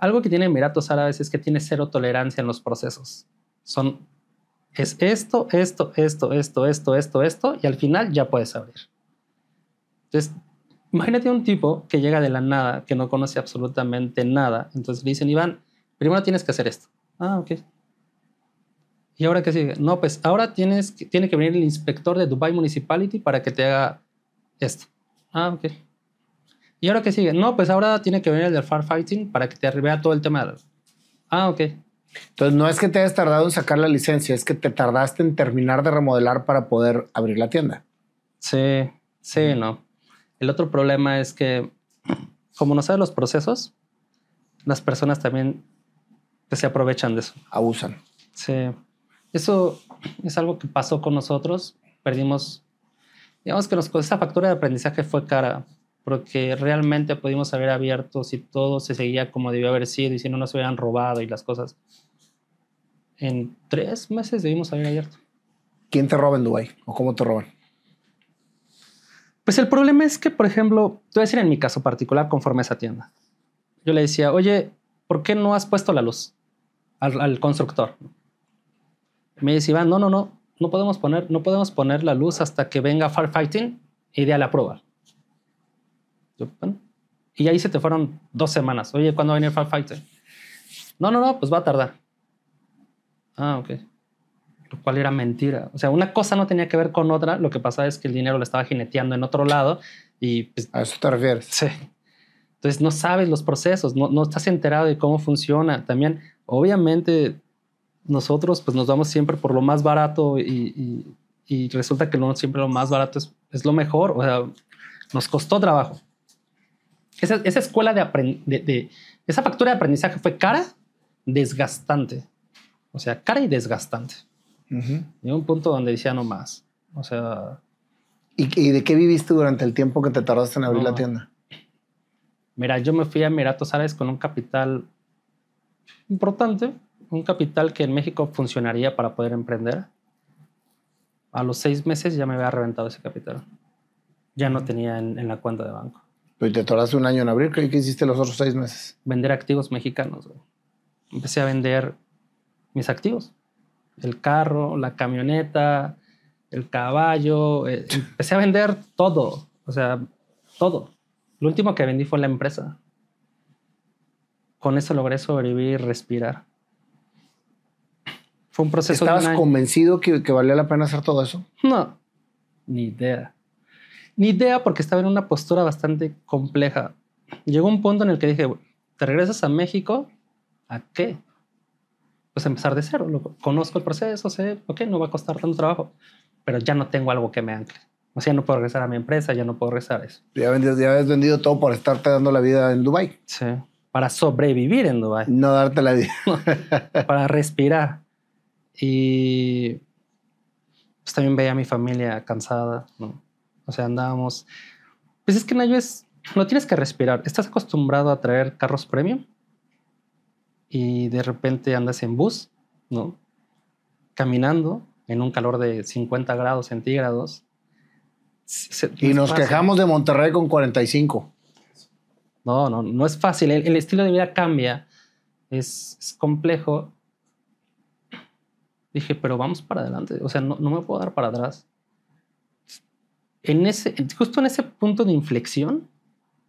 Algo que tiene Emiratos Árabes es que tiene cero tolerancia en los procesos. Son es esto, esto, esto, esto, esto, esto, esto, y al final ya puedes abrir. Entonces, imagínate un tipo que llega de la nada, que no conoce absolutamente nada. Entonces le dicen, Iván, primero tienes que hacer esto. Ah, ok. ¿Y ahora qué sigue? No, pues ahora tienes tiene que venir el inspector de Dubai Municipality para que te haga esto. Ah, ok. ¿Y ahora qué sigue? No, pues ahora tiene que venir el del firefighting para que te a todo el tema. Ah, ok. Entonces, no es que te hayas tardado en sacar la licencia, es que te tardaste en terminar de remodelar para poder abrir la tienda. Sí, sí, mm. no. El otro problema es que, como no sabes los procesos, las personas también pues, se aprovechan de eso. Abusan. Sí. Eso es algo que pasó con nosotros. Perdimos, digamos que esa factura de aprendizaje fue cara porque realmente pudimos haber abierto si todo se seguía como debió haber sido y si no nos hubieran robado y las cosas. En tres meses debimos haber abierto. ¿Quién te roba en Dubái o cómo te roban? Pues el problema es que, por ejemplo, te voy a decir en mi caso particular, conforme a esa tienda, yo le decía, oye, ¿por qué no has puesto la luz al, constructor? Me decía, no, no, no, no podemos poner, no podemos poner la luz hasta que venga firefighting y dé a la prueba. Y ahí se te fueron dos semanas. Oye, ¿cuándo va a venir Fall Fighter? No, no, no, pues va a tardar. Ah, ok. Lo cual era mentira. O sea, una cosa no tenía que ver con otra. Lo que pasa es que el dinero le estaba jineteando en otro lado y... Pues, a eso te refieres. Sí. Entonces no sabes los procesos, no, no estás enterado de cómo funciona. También, obviamente, nosotros pues nos vamos siempre por lo más barato y, y, y resulta que no siempre lo más barato es, es, lo mejor. O sea, nos costó trabajo. Esa, esa escuela de, de, Esa factura de aprendizaje fue cara, desgastante. O sea, cara y desgastante. un punto donde decía no más. O sea. ¿Y, de qué viviste durante el tiempo que te tardaste en abrir la tienda? Mira, yo me fui a Emiratos Árabes con un capital importante, un capital que en México funcionaría para poder emprender. A los seis meses ya me había reventado ese capital. Ya no tenía en la cuenta de banco. Pero pues te atoraste un año en abrir? ¿qué, hiciste los otros seis meses? Vender activos mexicanos, Empecé a vender mis activos. El carro, la camioneta, el caballo. Eh, empecé a vender todo. O sea, todo. Lo último que vendí fue la empresa. Con eso logré sobrevivir, y respirar. Fue un proceso. ¿Estabas de convencido que valía la pena hacer todo eso? No, ni idea ni idea porque estaba en una postura bastante compleja. Llegó un punto en el que dije, ¿te regresas a México? ¿A qué? Pues empezar de cero. conozco el proceso, sé, ok, no va a costar tanto trabajo, pero ya no tengo algo que me ancle. O sea, no puedo regresar a mi empresa, ya no puedo regresar a eso. Ya, habías vendido todo por estarte dando la vida en Dubai. Sí, para sobrevivir en Dubai. No darte la vida. para respirar. Y pues también veía a mi familia cansada, ¿no? O sea, andábamos. Pues es que en no tienes que respirar. Estás acostumbrado a traer carros premium y de repente andas en bus, ¿no? Caminando en un calor de 50 grados centígrados. y nos quejamos de Monterrey con 45. No, no, no es fácil. El, estilo de vida cambia. Es, complejo. Dije, pero vamos para adelante. O sea, no, no me puedo dar para atrás en ese, justo en ese punto de inflexión,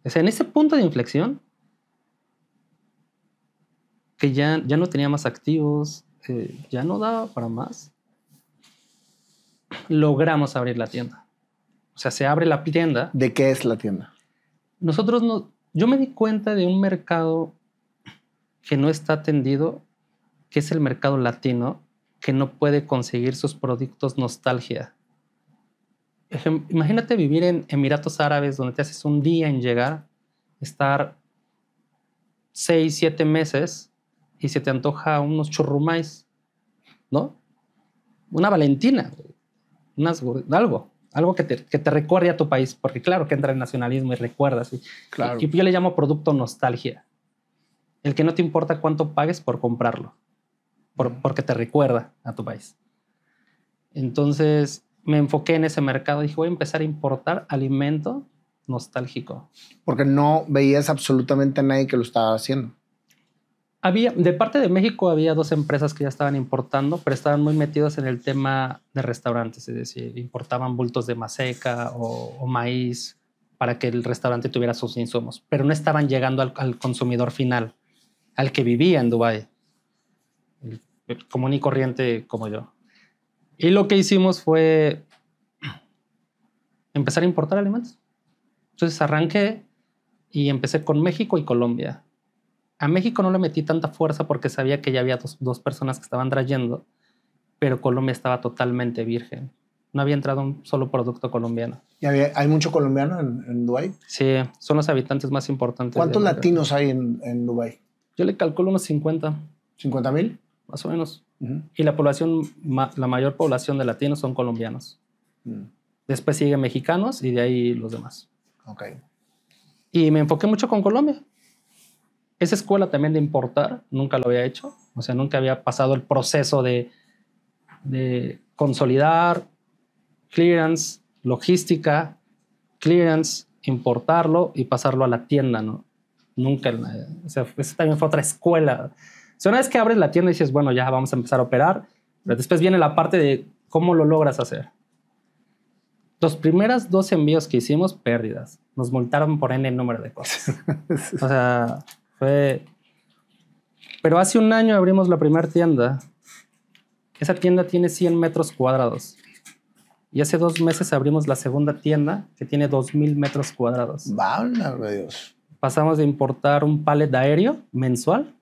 o sea, en ese punto de inflexión, que ya, ya no tenía más activos, eh, ya no daba para más, logramos abrir la tienda. O sea, se abre la tienda. ¿De qué es la tienda? Nosotros no, yo me di cuenta de un mercado que no está atendido, que es el mercado latino, que no puede conseguir sus productos nostalgia imagínate vivir en Emiratos Árabes donde te haces un día en llegar, estar seis, siete meses y se te antoja unos churrumais, ¿no? Una valentina, unas, algo, algo que te, que recuerde a tu país, porque claro que entra el nacionalismo y recuerdas. Y, yo le llamo producto nostalgia, el que no te importa cuánto pagues por comprarlo, mm. porque te recuerda a tu país. Entonces, me enfoqué en ese mercado. Dije, voy a empezar a importar alimento nostálgico. Porque no veías absolutamente a nadie que lo estaba haciendo. Había, de parte de México había dos empresas que ya estaban importando, pero estaban muy metidas en el tema de restaurantes, es decir, importaban bultos de maseca o, maíz para que el restaurante tuviera sus insumos, pero no estaban llegando al, consumidor final, al que vivía en Dubái, común y corriente como yo. Y lo que hicimos fue empezar a importar alimentos. Entonces arranqué y empecé con México y Colombia. A México no le metí tanta fuerza porque sabía que ya había dos, dos personas que estaban trayendo, pero Colombia estaba totalmente virgen. No había entrado un solo producto colombiano. ¿Y hay mucho colombiano en, en Dubái? Sí, son los habitantes más importantes. ¿Cuántos latinos hay en, en Dubái? Yo le calculo unos 50. ¿50 mil? Más o menos. Y la población, la mayor población de latinos son colombianos. Mm. Después siguen mexicanos y de ahí los demás. Ok. Y me enfoqué mucho con Colombia. Esa escuela también de importar, nunca lo había hecho. O sea, nunca había pasado el proceso de, de consolidar, clearance, logística, clearance, importarlo y pasarlo a la tienda, ¿no? Nunca, eh, o sea, esa también fue otra escuela una vez que abres la tienda y dices, bueno, ya vamos a empezar a operar, pero después viene la parte de cómo lo logras hacer. Los primeros dos envíos que hicimos, pérdidas. Nos multaron por N número de cosas. o sea, fue... Pero hace un año abrimos la primera tienda. Esa tienda tiene 100 metros cuadrados. Y hace dos meses abrimos la segunda tienda que tiene 2.000 metros cuadrados. ¡Válgame Dios! Pasamos de importar un pallet aéreo mensual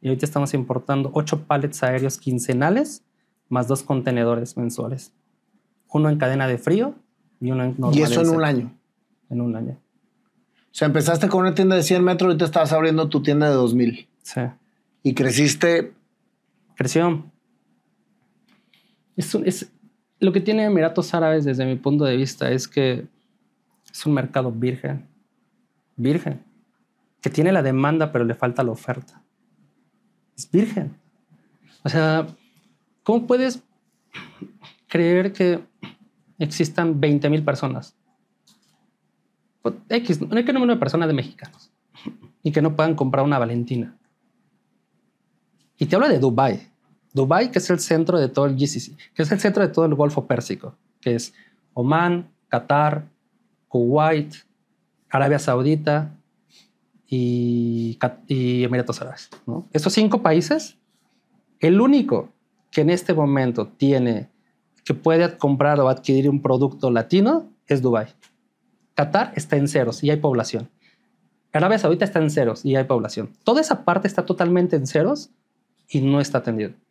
y ahorita estamos importando 8 pallets aéreos quincenales más dos contenedores mensuales. Uno en cadena de frío y uno en normal. ¿Y eso en un año? En un año. O sea, empezaste con una tienda de 100 metros y te estabas abriendo tu tienda de 2000. Sí. Y creciste. Creció. es lo que tiene Emiratos Árabes desde mi punto de vista es que es un mercado virgen. Virgen. Que tiene la demanda, pero le falta la oferta es virgen. O sea, ¿cómo puedes creer que existan mil personas? Pues, X, un X número de personas de mexicanos y que no puedan comprar una Valentina. Y te habla de Dubai. Dubai, que es el centro de todo el GCC, que es el centro de todo el Golfo Pérsico, que es Oman, Qatar, Kuwait, Arabia Saudita, y, Emiratos Árabes. ¿no? Estos cinco países, el único que en este momento tiene que puede comprar o adquirir un producto latino es Dubái. Qatar está en ceros y hay población. Arabia Saudita está en ceros y hay población. Toda esa parte está totalmente en ceros y no está atendida